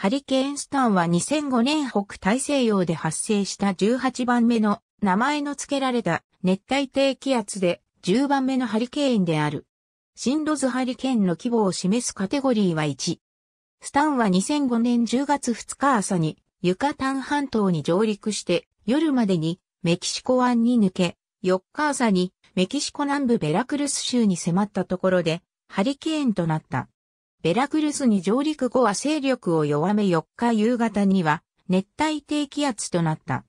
ハリケーンスタンは2005年北大西洋で発生した18番目の名前の付けられた熱帯低気圧で10番目のハリケーンである。進路図ハリケーンの規模を示すカテゴリーは1。スタンは2005年10月2日朝にユカタン半島に上陸して夜までにメキシコ湾に抜け、4日朝にメキシコ南部ベラクルス州に迫ったところでハリケーンとなった。ベラクルスに上陸後は勢力を弱め4日夕方には熱帯低気圧となった。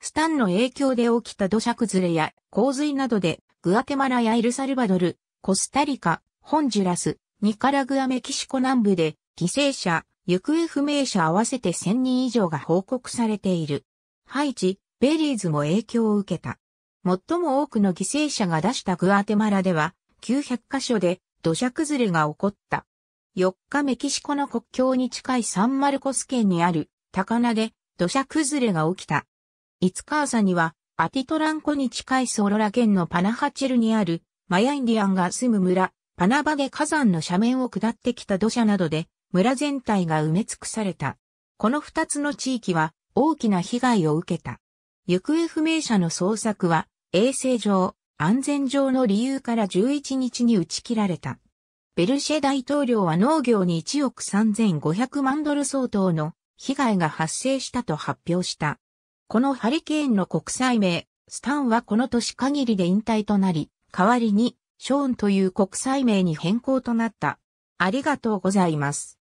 スタンの影響で起きた土砂崩れや洪水などでグアテマラやエルサルバドル、コスタリカ、ホンジュラス、ニカラグアメキシコ南部で犠牲者、行方不明者合わせて1000人以上が報告されている。ハイチ、ベリーズも影響を受けた。最も多くの犠牲者が出したグアテマラでは900カ所で土砂崩れが起こった。4日メキシコの国境に近いサンマルコス県にある高菜で土砂崩れが起きた。5日朝にはアティトランコに近いソロラ県のパナハチェルにあるマヤインディアンが住む村パナバゲ火山の斜面を下ってきた土砂などで村全体が埋め尽くされた。この2つの地域は大きな被害を受けた。行方不明者の捜索は衛生上、安全上の理由から11日に打ち切られた。ベルシェ大統領は農業に1億3500万ドル相当の被害が発生したと発表した。このハリケーンの国際名、スタンはこの年限りで引退となり、代わりに、ショーンという国際名に変更となった。ありがとうございます。